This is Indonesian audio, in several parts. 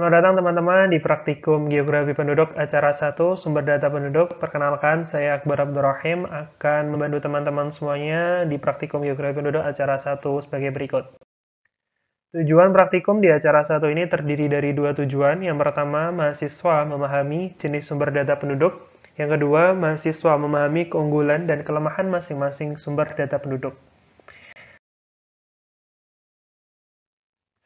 Selamat datang teman-teman di Praktikum Geografi Penduduk acara 1 Sumber Data Penduduk. Perkenalkan saya Akbar Abdurrahim akan membantu teman-teman semuanya di Praktikum Geografi Penduduk acara 1 sebagai berikut. Tujuan praktikum di acara 1 ini terdiri dari dua tujuan. Yang pertama, mahasiswa memahami jenis sumber data penduduk. Yang kedua, mahasiswa memahami keunggulan dan kelemahan masing-masing sumber data penduduk.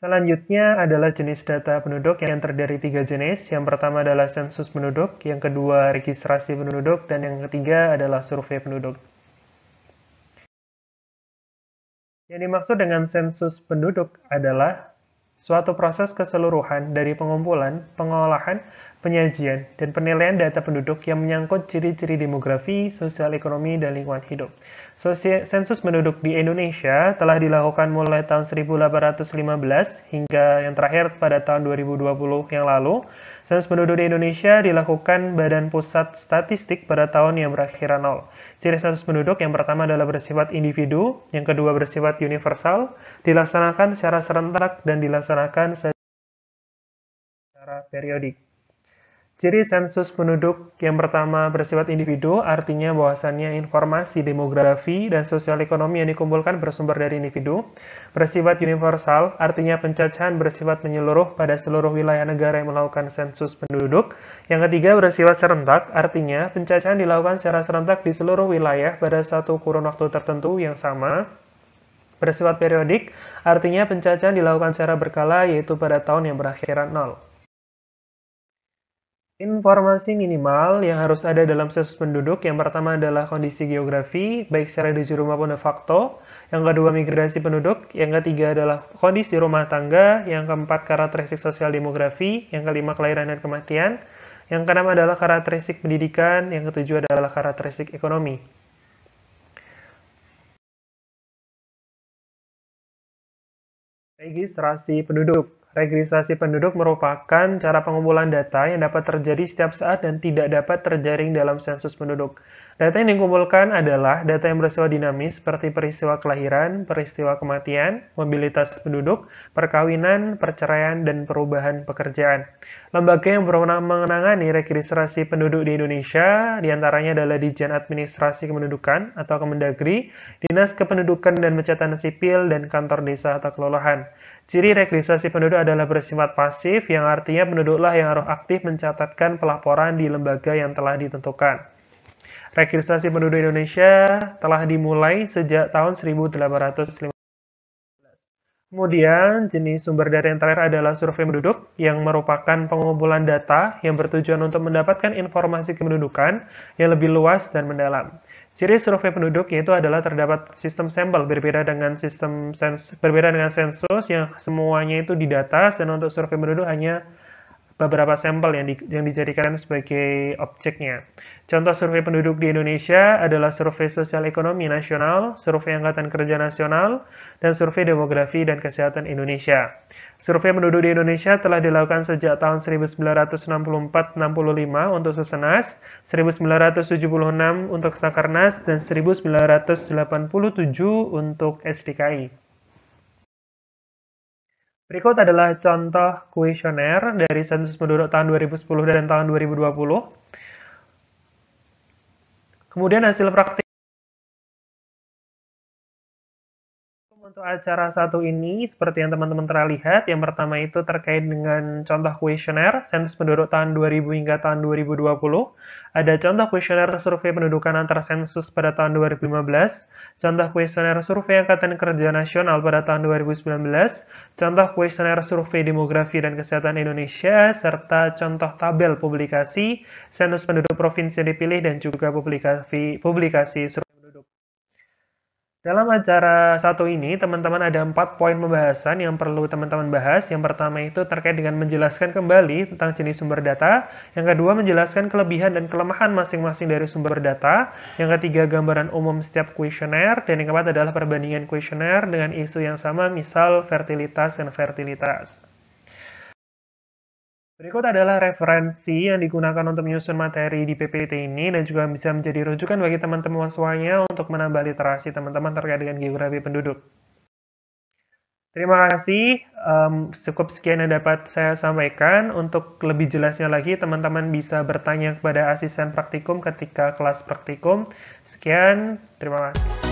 Selanjutnya adalah jenis data penduduk yang terdiri tiga jenis. Yang pertama adalah sensus penduduk, yang kedua registrasi penduduk, dan yang ketiga adalah survei penduduk. Yang dimaksud dengan sensus penduduk adalah suatu proses keseluruhan dari pengumpulan, pengolahan, penyajian, dan penilaian data penduduk yang menyangkut ciri-ciri demografi, sosial ekonomi, dan lingkungan hidup. Sensus penduduk di Indonesia telah dilakukan mulai tahun 1815 hingga yang terakhir pada tahun 2020 yang lalu. Sensus penduduk di Indonesia dilakukan Badan Pusat Statistik pada tahun yang berakhiran 0. Ciri sensus penduduk yang pertama adalah bersifat individu, yang kedua bersifat universal, dilaksanakan secara serentak dan dilaksanakan secara periodik. Ciri sensus penduduk yang pertama bersifat individu, artinya bahwasannya informasi demografi dan sosial ekonomi yang dikumpulkan bersumber dari individu. Bersifat universal, artinya pencacahan bersifat menyeluruh pada seluruh wilayah negara yang melakukan sensus penduduk. Yang ketiga bersifat serentak, artinya pencacahan dilakukan secara serentak di seluruh wilayah pada satu kurun waktu tertentu yang sama. Bersifat periodik, artinya pencacahan dilakukan secara berkala yaitu pada tahun yang berakhiran 0. Informasi minimal yang harus ada dalam sensus penduduk yang pertama adalah kondisi geografi, baik secara di juru maupun de facto. Yang kedua migrasi penduduk, yang ketiga adalah kondisi rumah tangga, yang keempat karakteristik sosial demografi, yang kelima kelahiran dan kematian, yang keenam adalah karakteristik pendidikan, yang ketujuh adalah karakteristik ekonomi. Registrasi penduduk. Registrasi penduduk merupakan cara pengumpulan data yang dapat terjadi setiap saat dan tidak dapat terjaring dalam sensus penduduk. Data yang dikumpulkan adalah data yang bersifat dinamis seperti peristiwa kelahiran, peristiwa kematian, mobilitas penduduk, perkawinan, perceraian, dan perubahan pekerjaan. Lembaga yang berwenang menangani registrasi penduduk di Indonesia diantaranya adalah Dijen Administrasi Kependudukan atau Kemendagri, Dinas Kependudukan dan Pencatatan Sipil, dan Kantor Desa atau Kelurahan. Ciri registrasi penduduk adalah bersifat pasif, yang artinya penduduklah yang harus aktif mencatatkan pelaporan di lembaga yang telah ditentukan. Registrasi penduduk Indonesia telah dimulai sejak tahun 1815. Kemudian, jenis sumber data yang terakhir adalah survei penduduk, yang merupakan pengumpulan data yang bertujuan untuk mendapatkan informasi kependudukan yang lebih luas dan mendalam. Ciri survei penduduk yaitu adalah terdapat sistem sampel berbeda dengan sistem sens berbeda dengan sensus yang semuanya itu didata dan untuk survei penduduk hanya beberapa sampel yang, di, yang dijadikan sebagai objeknya. Contoh survei penduduk di Indonesia adalah survei sosial ekonomi nasional, survei angkatan kerja nasional, dan survei demografi dan kesehatan Indonesia. Survei penduduk di Indonesia telah dilakukan sejak tahun 1964-65 untuk Sesenas, 1976 untuk Sakarnas, dan 1987 untuk SDKI. Berikut adalah contoh kuesioner dari sensus penduduk tahun 2010 dan tahun 2020. Kemudian hasil praktik Untuk acara satu ini, seperti yang teman-teman telah lihat, yang pertama itu terkait dengan contoh kuesioner sensus penduduk tahun 2000 hingga tahun 2020. Ada contoh kuesioner survei pendudukan antar sensus pada tahun 2015, contoh kuesioner survei Angkatan Kerja Nasional pada tahun 2019, contoh kuesioner survei demografi dan kesehatan Indonesia, serta contoh tabel publikasi sensus penduduk provinsi yang dipilih dan juga publikasi, publikasi survei dalam acara satu ini, teman-teman ada empat poin pembahasan yang perlu teman-teman bahas. Yang pertama itu terkait dengan menjelaskan kembali tentang jenis sumber data. Yang kedua, menjelaskan kelebihan dan kelemahan masing-masing dari sumber data. Yang ketiga, gambaran umum setiap kuesioner. Dan yang keempat adalah perbandingan kuesioner dengan isu yang sama, misal fertilitas dan fertilitas. Berikut adalah referensi yang digunakan untuk menyusun materi di PPT ini dan juga bisa menjadi rujukan bagi teman-teman mahasiswanya untuk menambah literasi teman-teman terkait dengan geografi penduduk. Terima kasih, um, cukup sekian yang dapat saya sampaikan. Untuk lebih jelasnya lagi, teman-teman bisa bertanya kepada asisten praktikum ketika kelas praktikum. Sekian, terima kasih.